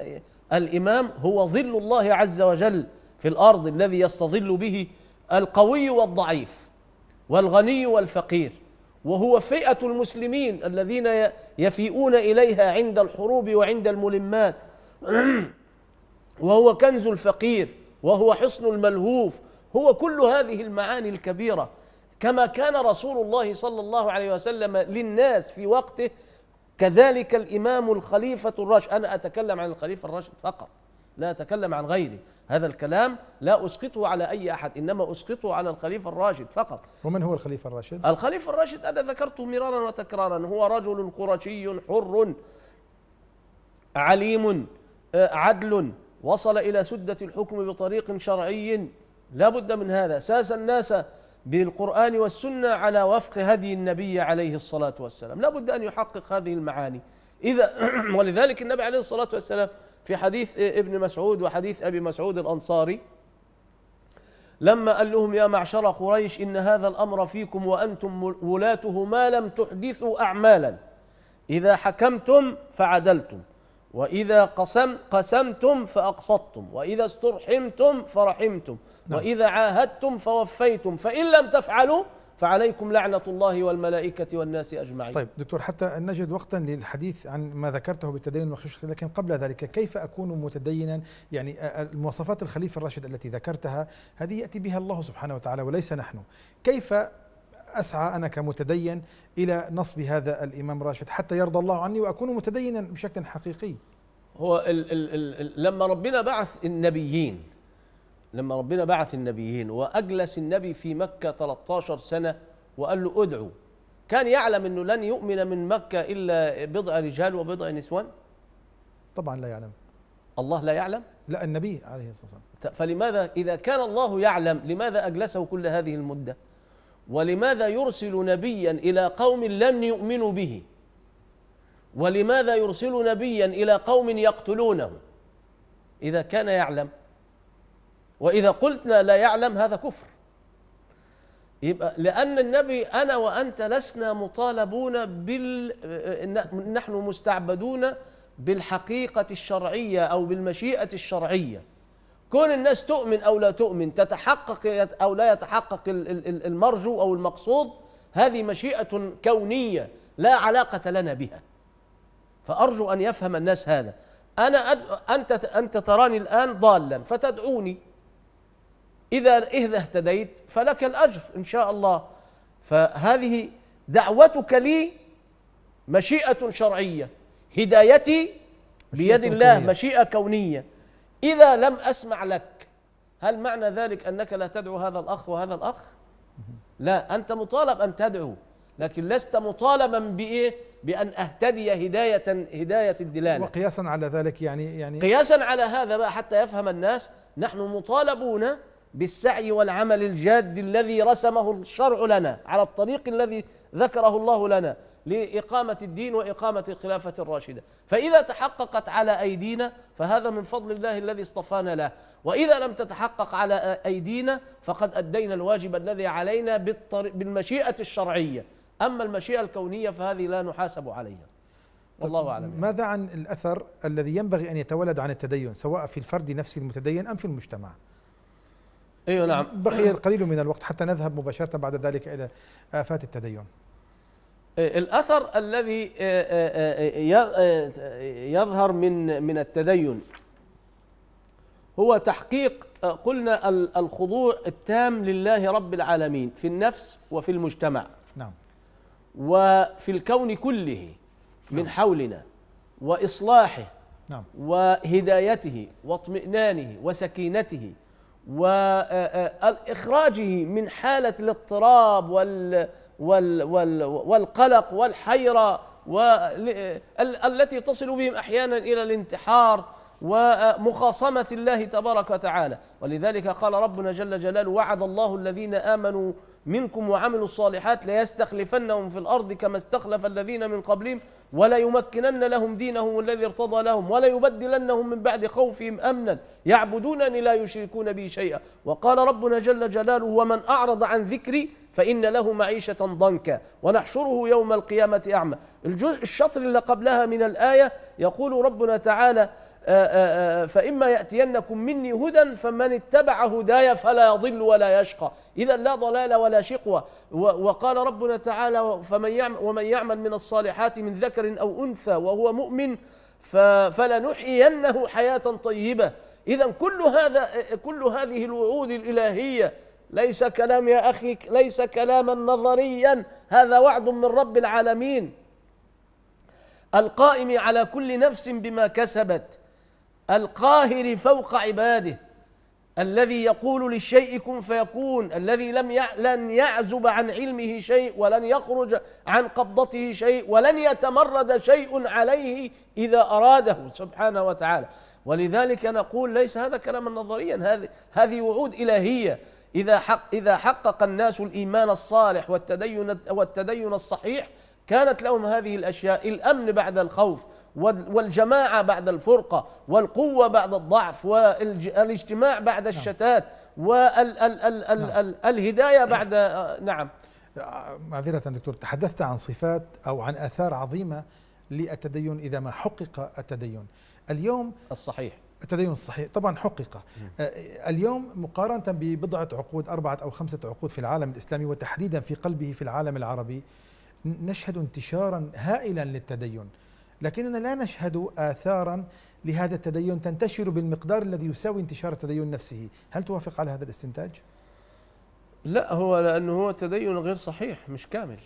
الإمام هو ظل الله عز وجل في الأرض الذي يستظل به القوي والضعيف والغني والفقير وهو فئه المسلمين الذين يفيئون اليها عند الحروب وعند الملمات [clears throat] وهو كنز الفقير وهو حصن الملهوف هو كل هذه المعاني الكبيره كما كان رسول الله صلى الله عليه وسلم للناس في وقته كذلك الامام الخليفه الراشد انا اتكلم عن الخليفه الراشد فقط لا اتكلم عن غيره هذا الكلام لا أسقطه على أي أحد إنما أسقطه على الخليفة الراشد فقط ومن هو الخليفة الراشد؟ الخليفة الراشد أنا ذكرته مرارا وتكرارا هو رجل قرشي حر عليم آه، عدل وصل إلى سدة الحكم بطريق شرعي لا بد من هذا ساس الناس بالقرآن والسنة على وفق هدي النبي عليه الصلاة والسلام لا بد أن يحقق هذه المعاني إذا [clears throat] ولذلك النبي عليه الصلاة والسلام في حديث ابن مسعود وحديث أبي مسعود الأنصاري لما قال لهم يا معشر قريش إن هذا الأمر فيكم وأنتم ولاته ما لم تحدثوا أعمالا إذا حكمتم فعدلتم وإذا قسم قسمتم فأقسطتم وإذا استرحمتم فرحمتم نعم. وإذا عاهدتم فوفيتم فإن لم تفعلوا فعليكم لعنة الله والملائكة والناس أجمعين طيب دكتور حتى نجد وقتا للحديث عن ما ذكرته بالتدين المخشوش لكن قبل ذلك كيف أكون متدينا يعني آه، آه، المواصفات الخليفة الراشد التي ذكرتها هذه يأتي بها الله سبحانه وتعالى وليس نحن كيف أسعى أنا كمتدين إلى نصب هذا الإمام راشد حتى يرضى الله عني وأكون متدينا بشكل حقيقي هو الـ الـ الـ لما ربنا بعث النبيين لما ربنا بعث النبيين واجلس النبي في مكه 13 سنه وقال له ادعو كان يعلم انه لن يؤمن من مكه الا بضع رجال وبضع نسوان طبعا لا يعلم الله لا يعلم لا النبي عليه الصلاه والسلام فلماذا اذا كان الله يعلم لماذا اجلسه كل هذه المده ولماذا يرسل نبيا الى قوم لم يؤمنوا به ولماذا يرسل نبيا الى قوم يقتلونه اذا كان يعلم واذا قلت لا يعلم هذا كفر يبقى لان النبي انا وانت لسنا مطالبون بال نحن مستعبدون بالحقيقه الشرعيه او بالمشيئه الشرعيه كون الناس تؤمن او لا تؤمن تتحقق او لا يتحقق المرجو او المقصود هذه مشيئه كونيه لا علاقه لنا بها فارجو ان يفهم الناس هذا انا أد... انت انت تراني الان ضالا فتدعوني إذا إذا اهتديت فلك الأجر إن شاء الله فهذه دعوتك لي مشيئة شرعية هدايتي بيد الله كونية. مشيئة كونية إذا لم أسمع لك هل معنى ذلك أنك لا تدعو هذا الأخ وهذا الأخ لا أنت مطالب أن تدعو لكن لست مطالبا بإيه بأن أهتدي هداية هداية الدلالة وقياسا على ذلك يعني يعني قياسا على هذا بقى حتى يفهم الناس نحن مطالبون بالسعي والعمل الجاد الذي رسمه الشرع لنا على الطريق الذي ذكره الله لنا لإقامة الدين وإقامة الخلافة الراشدة فإذا تحققت على أيدينا فهذا من فضل الله الذي اصطفانا له وإذا لم تتحقق على أيدينا فقد أدينا الواجب الذي علينا بالمشيئة الشرعية أما المشيئة الكونية فهذه لا نحاسب عليها والله أعلم يعني. ماذا عن الأثر الذي ينبغي أن يتولد عن التدين سواء في الفرد نفسه المتدين أم في المجتمع؟ ايوه نعم بقي القليل من الوقت حتى نذهب مباشره بعد ذلك الى افات آه، التدين إيه، الاثر الذي آه، آه، يظهر من من التدين هو تحقيق قلنا الخضوع التام لله رب العالمين في النفس وفي المجتمع نعم وفي الكون كله من نعم. حولنا واصلاحه نعم وهدايته واطمئنانه وسكينته وإخراجه من حالة الاضطراب وال وال وال والقلق والحيرة التي تصل بهم أحيانا إلى الانتحار ومخاصمة الله تبارك وتعالى ولذلك قال ربنا جل جلاله وعد الله الذين آمنوا منكم وعملوا الصالحات ليستخلفنهم في الأرض كما استخلف الذين من قبلهم ولا يمكنن لهم دينهم الذي ارتضى لهم ولا يبدلنهم من بعد خوفهم أمنا يعبدونني لا يشركون بي شيئا وقال ربنا جل جلاله ومن أعرض عن ذكري فإن له معيشة ضنكا ونحشره يوم القيامة أعمى الجزء الشطر اللي قبلها من الآية يقول ربنا تعالى آه، آه، آه، فإما يأتينكم مني هدى فمن اتبع هداي فلا يضل ولا يشقى إذا لا ضلال ولا شقوة وقال ربنا تعالى فمن يعمل ومن يعمل من الصالحات من ذكر أو أنثى وهو مؤمن فلنحيينه حياة طيبة إذا كل هذا كل هذه الوعود الإلهية ليس كلام يا أخي ليس كلاما نظريا هذا وعد من رب العالمين القائم على كل نفس بما كسبت القاهر فوق عباده الذي يقول للشيء كن فيكون الذي لم يع... لن يعزب عن علمه شيء ولن يخرج عن قبضته شيء ولن يتمرد شيء عليه إذا أراده سبحانه وتعالى ولذلك نقول ليس هذا كلاما نظريا هذه هذه وعود إلهية إذا حق إذا حقق الناس الإيمان الصالح والتدين والتدين الصحيح كانت لهم هذه الأشياء الأمن بعد الخوف والجماعة بعد الفرقة والقوة بعد الضعف والاجتماع بعد نعم. الشتات والهداية نعم. بعد آه، نعم معذرة دكتور تحدثت عن صفات أو عن آثار عظيمة للتدين إذا ما حقق التدين اليوم الصحيح التدين الصحيح طبعا حقق آه، اليوم مقارنة ببضعة عقود أربعة أو خمسة عقود في العالم الإسلامي وتحديدا في قلبه في العالم العربي نشهد انتشارا هائلا للتدين لكننا لا نشهد آثارا لهذا التدين تنتشر بالمقدار الذي يساوي انتشار التدين نفسه هل توافق على هذا الاستنتاج؟ لا هو لأنه هو تدين غير صحيح مش كامل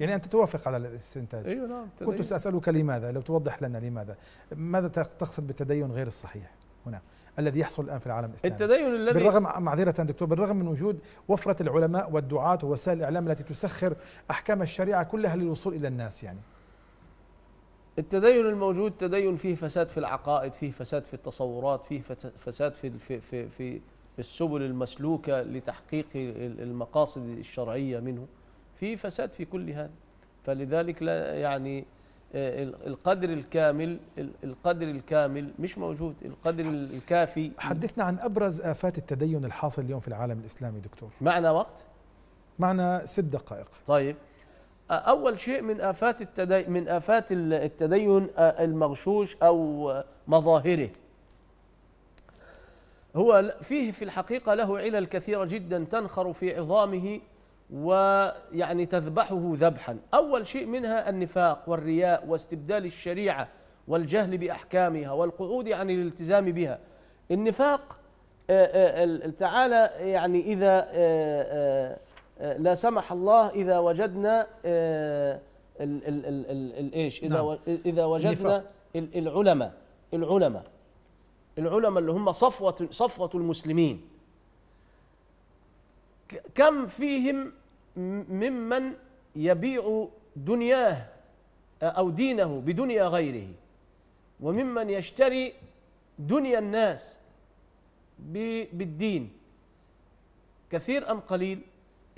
يعني أنت توافق على الاستنتاج أيوة نعم كنت سأسألك لماذا لو توضح لنا لماذا ماذا تقصد بالتدين غير الصحيح هنا الذي يحصل الآن في العالم الإسلامي التدين الذي بالرغم معذرة دكتور بالرغم من وجود وفرة العلماء والدعاة ووسائل الإعلام التي تسخر أحكام الشريعة كلها للوصول إلى الناس يعني التدين الموجود تدين فيه فساد في العقائد فيه فساد في التصورات فيه فساد في في في, في السبل المسلوكة لتحقيق المقاصد الشرعية منه في فساد في كل هذا فلذلك لا يعني آه، القدر الكامل القدر الكامل مش موجود القدر الكافي حدثنا عن ابرز افات التدين الحاصل اليوم في العالم الاسلامي دكتور معنا وقت معنا ست دقائق طيب اول شيء من افات التدين من افات التدين آه، المغشوش او مظاهره هو فيه في الحقيقه له علل كثيره جدا تنخر في عظامه ويعني تذبحه ذبحا اول شيء منها النفاق والرياء واستبدال الشريعه والجهل باحكامها والقعود عن يعني الالتزام بها النفاق آه، آه، تعالى يعني اذا آه، لا سمح الله اذا وجدنا آه، الايش اذا نعم. اذا وجدنا العلماء العلماء العلماء اللي هم صفوه صفوه المسلمين كم فيهم ممن يبيع دنياه آه، او دينه بدنيا غيره وممن يشتري دنيا الناس بالدين كثير ام قليل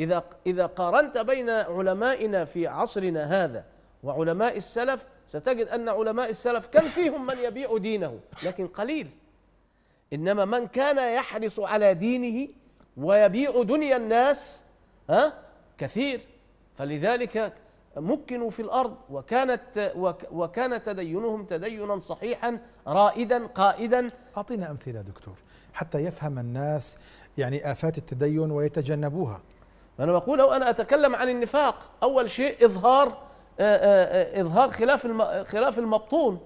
إذا إذا قارنت بين علمائنا في عصرنا هذا وعلماء السلف ستجد أن علماء السلف كان فيهم من يبيع دينه لكن قليل إنما من كان يحرص على دينه ويبيع دنيا الناس ها كثير فلذلك مكنوا في الأرض وكانت وكان تدينهم تدينا صحيحا رائدا قائدا أعطينا أمثلة دكتور حتى يفهم الناس يعني آفات التدين ويتجنبوها أنا بقول أو أنا أتكلم عن النفاق أول شيء إظهار آه، آه، آه، إظهار خلاف خلاف المبطون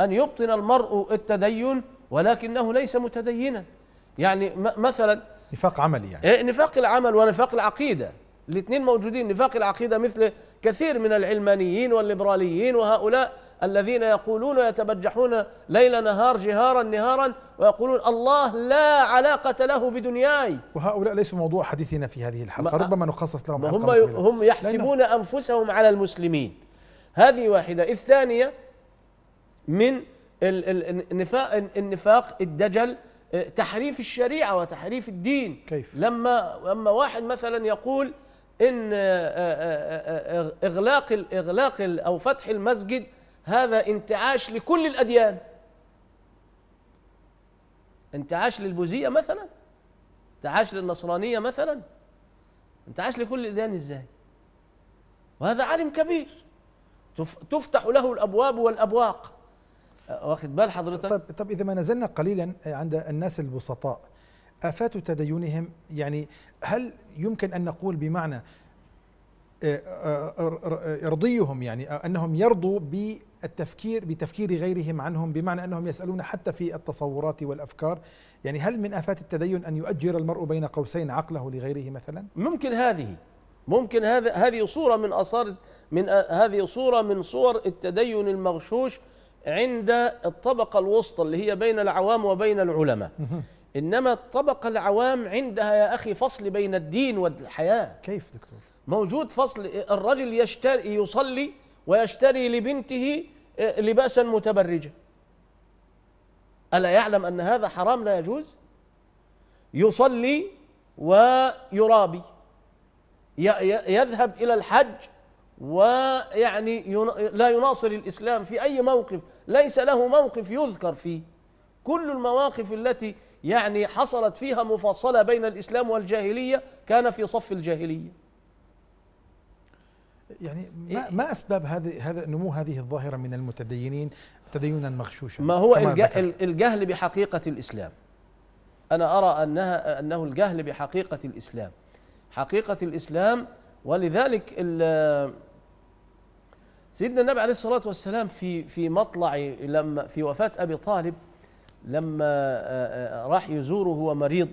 أن يبطن المرء التدين ولكنه ليس متدينا يعني مثلا نفاق عملي يعني إيه، نفاق العمل ونفاق العقيدة الاثنين موجودين نفاق العقيده مثل كثير من العلمانيين والليبراليين وهؤلاء الذين يقولون ويتبجحون ليل نهار جهارا نهارا ويقولون الله لا علاقة له بدنياي وهؤلاء ليسوا موضوع حديثنا في هذه الحلقة ربما نخصص لهم هم, هم يحسبون أنفسهم على المسلمين هذه واحدة الثانية من النفاق, النفاق الدجل آه، تحريف الشريعة وتحريف الدين كيف؟ لما, لما واحد مثلا يقول ان آه، آه، آه، اغلاق الاغلاق او فتح المسجد هذا انتعاش لكل الاديان انتعاش للبوذيه مثلا انتعاش للنصرانيه مثلا انتعاش لكل الاديان ازاي وهذا عالم كبير تفتح له الابواب والابواق واخد بال حضرتك طب, طب اذا ما نزلنا قليلا عند الناس البسطاء آفات تدينهم يعني هل يمكن أن نقول بمعنى ارضيهم آه، آه، آه، يعني أنهم يرضوا بالتفكير بتفكير غيرهم عنهم بمعنى أنهم يسألون حتى في التصورات والأفكار يعني هل من آفات التدين أن يؤجر المرء بين قوسين عقله لغيره مثلا ممكن هذه ممكن هذا هذه صورة من آثار من هذه صورة من صور التدين المغشوش عند الطبقة الوسطى اللي هي بين العوام وبين العلماء إنما الطبقة العوام عندها يا أخي فصل بين الدين والحياة كيف دكتور؟ موجود فصل الرجل يشتري يصلي ويشتري لبنته آه، لباسا متبرجا ألا يعلم أن هذا حرام لا يجوز؟ يصلي ويرابي يذهب إلى الحج ويعني لا يناصر الإسلام في أي موقف ليس له موقف يذكر فيه كل المواقف التي يعني حصلت فيها مفاصلة بين الإسلام والجاهلية كان في صف الجاهلية يعني ما, إيه. ما أسباب هذه هذا نمو هذه الظاهرة من المتدينين تدينا مغشوشا ما هو الجهل بحقيقة الإسلام أنا أرى أنها أنه الجهل بحقيقة الإسلام حقيقة الإسلام ولذلك سيدنا النبي عليه الصلاة والسلام في في مطلع لما في وفاة أبي طالب لما آه، آه، راح يزوره وهو مريض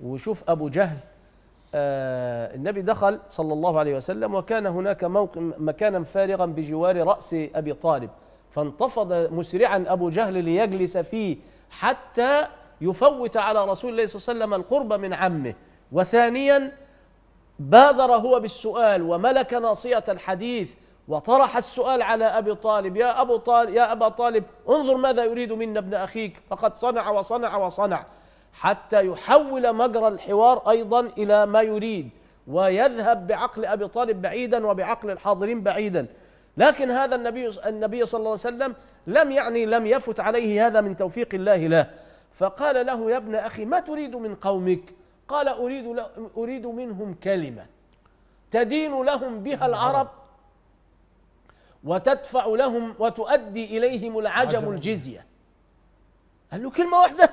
وشوف أبو جهل آه، النبي دخل صلى الله عليه وسلم وكان هناك مكانا فارغا بجوار رأس أبي طالب فانتفض مسرعا أبو جهل ليجلس فيه حتى يفوت على رسول الله صلى الله عليه وسلم القرب من عمه وثانيا بادر هو بالسؤال وملك ناصية الحديث وطرح السؤال على أبي طالب يا أبو طالب يا أبا طالب انظر ماذا يريد منا ابن أخيك فقد صنع وصنع وصنع حتى يحول مجرى الحوار أيضا إلى ما يريد ويذهب بعقل أبي طالب بعيدا وبعقل الحاضرين بعيدا لكن هذا النبي النبي صلى الله عليه وسلم لم يعني لم يفت عليه هذا من توفيق الله له فقال له يا ابن أخي ما تريد من قومك قال أريد, أريد منهم كلمة تدين لهم بها العرب وتدفع لهم وتؤدي إليهم العجم الجزية قال له كلمة واحدة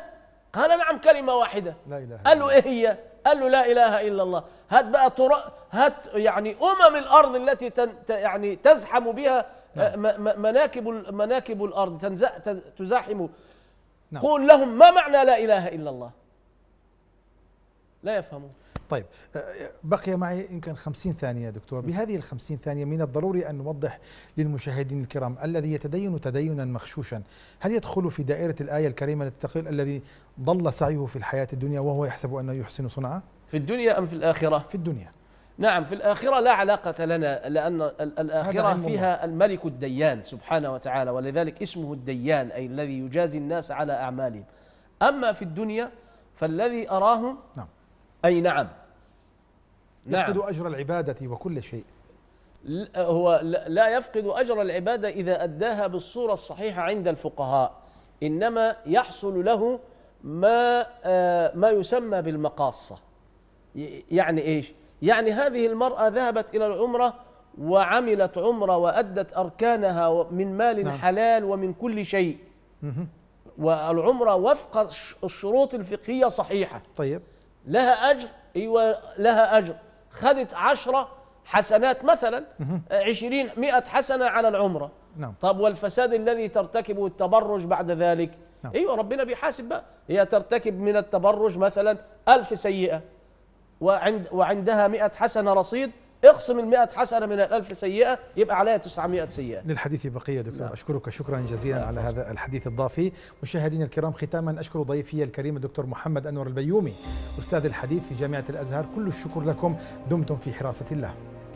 قال نعم كلمة واحدة لا إله قال له إيه هي قال له لا إله إلا الله هات بقى طرق هات يعني أمم الأرض التي تن يعني تزحم بها آه، نعم. مناكب مناكب الأرض تنزع تزاحم نعم. قول لهم ما معنى لا إله إلا الله لا يفهمون طيب أه، بقي معي يمكن 50 ثانية دكتور بهذه ال 50 ثانية من الضروري أن نوضح للمشاهدين الكرام الذي يتدين تدينا مغشوشا هل يدخل في دائرة الآية الكريمة للتقيل الذي ضل سعيه في الحياة الدنيا وهو يحسب أنه يحسن صنعه في الدنيا أم في الآخرة في الدنيا نعم في الآخرة لا علاقة لنا لأن الآخرة فيها الملك الديان سبحانه وتعالى ولذلك اسمه الديان أي الذي يجازي الناس على أعمالهم أما في الدنيا فالذي أراهم نعم أي نعم, نعم. يفقد نعم. أجر العبادة وكل شيء هو لا يفقد أجر العبادة إذا أداها بالصورة الصحيحة عند الفقهاء إنما يحصل له ما آه، ما يسمى بالمقاصة يعني إيش؟ يعني هذه المرأة ذهبت إلى العمرة وعملت عمرة وأدت أركانها من مال نعم. حلال ومن كل شيء والعمرة وفق الشروط الفقهية صحيحة طيب لها أجر أيوة لها أجر خذت عشرة حسنات مثلا عشرين مئة حسنة على العمرة نعم. طب والفساد الذي ترتكبه التبرج بعد ذلك نعم. أيوة ربنا بيحاسب بقى هي ترتكب من التبرج مثلا ألف سيئة وعند وعندها مئة حسنة رصيد اقسم ال 100 حسنه من ال 1000 سيئه يبقى عليها 900 سيئه. للحديث بقيه دكتور لا. نعم. اشكرك شكرا جزيلا نعم. على هذا الحديث الضافي، مشاهدينا الكرام ختاما اشكر ضيفي الكريم الدكتور محمد انور البيومي استاذ الحديث في جامعه الازهر كل الشكر لكم دمتم في حراسه الله.